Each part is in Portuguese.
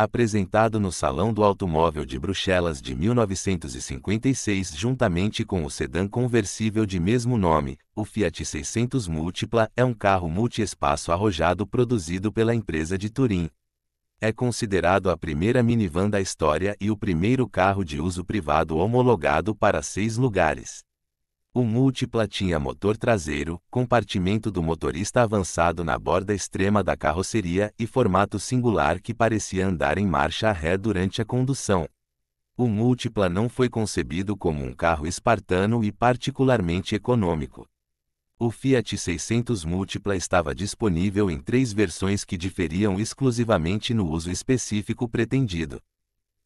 apresentado no Salão do Automóvel de Bruxelas de 1956 juntamente com o sedã conversível de mesmo nome, o Fiat 600 Múltipla é um carro multiespaço arrojado produzido pela empresa de Turim. É considerado a primeira minivan da história e o primeiro carro de uso privado homologado para seis lugares. O múltipla tinha motor traseiro, compartimento do motorista avançado na borda extrema da carroceria e formato singular que parecia andar em marcha ré durante a condução. O múltipla não foi concebido como um carro espartano e particularmente econômico. O Fiat 600 Múltipla estava disponível em três versões que diferiam exclusivamente no uso específico pretendido.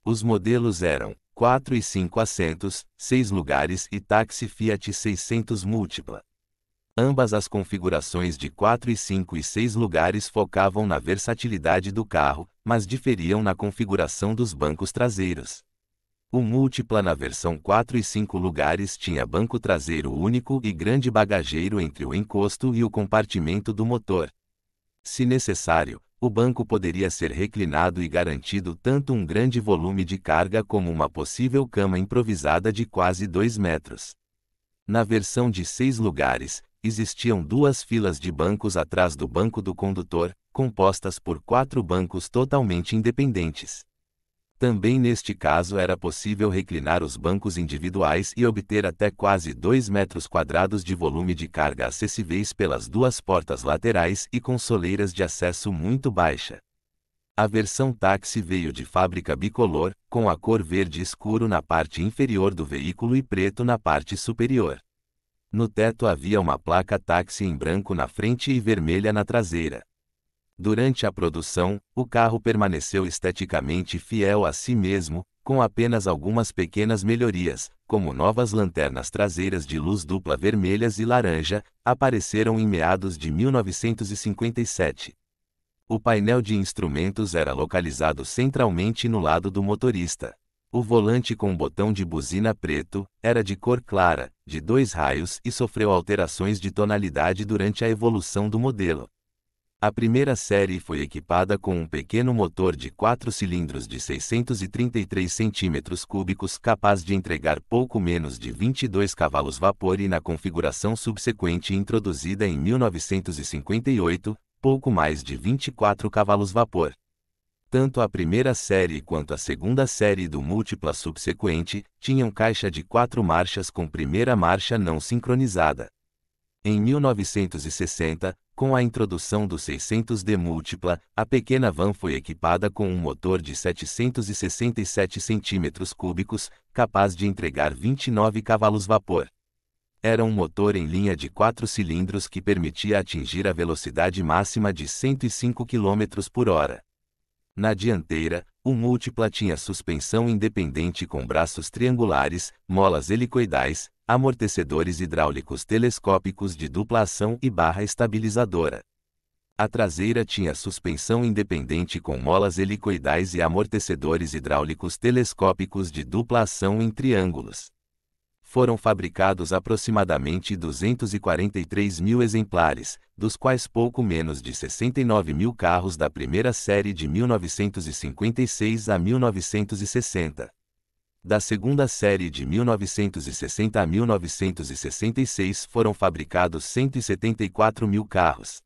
Os modelos eram 4 e 5 assentos, 6 lugares e táxi Fiat 600 múltipla. Ambas as configurações de 4 e 5 e 6 lugares focavam na versatilidade do carro, mas diferiam na configuração dos bancos traseiros. O múltipla na versão 4 e 5 lugares tinha banco traseiro único e grande bagageiro entre o encosto e o compartimento do motor. Se necessário, o banco poderia ser reclinado e garantido tanto um grande volume de carga como uma possível cama improvisada de quase 2 metros. Na versão de seis lugares, existiam duas filas de bancos atrás do banco do condutor, compostas por quatro bancos totalmente independentes. Também neste caso era possível reclinar os bancos individuais e obter até quase 2 metros quadrados de volume de carga acessíveis pelas duas portas laterais e com soleiras de acesso muito baixa. A versão táxi veio de fábrica bicolor, com a cor verde escuro na parte inferior do veículo e preto na parte superior. No teto havia uma placa táxi em branco na frente e vermelha na traseira. Durante a produção, o carro permaneceu esteticamente fiel a si mesmo, com apenas algumas pequenas melhorias, como novas lanternas traseiras de luz dupla vermelhas e laranja, apareceram em meados de 1957. O painel de instrumentos era localizado centralmente no lado do motorista. O volante com botão de buzina preto era de cor clara, de dois raios e sofreu alterações de tonalidade durante a evolução do modelo. A primeira série foi equipada com um pequeno motor de 4 cilindros de 633 cm3 capaz de entregar pouco menos de 22 cavalos vapor e na configuração subsequente introduzida em 1958, pouco mais de 24 cavalos vapor. Tanto a primeira série quanto a segunda série do múltipla subsequente tinham caixa de quatro marchas com primeira marcha não sincronizada. Em 1960, com a introdução do 600D múltipla, a pequena van foi equipada com um motor de 767 cm3, capaz de entregar 29 cavalos vapor. Era um motor em linha de quatro cilindros que permitia atingir a velocidade máxima de 105 km por hora. Na dianteira, o múltipla tinha suspensão independente com braços triangulares, molas helicoidais, amortecedores hidráulicos telescópicos de dupla ação e barra estabilizadora. A traseira tinha suspensão independente com molas helicoidais e amortecedores hidráulicos telescópicos de dupla ação em triângulos. Foram fabricados aproximadamente 243 mil exemplares, dos quais pouco menos de 69 mil carros da primeira série de 1956 a 1960 da segunda série de 1960 a 1966 foram fabricados 174 mil carros.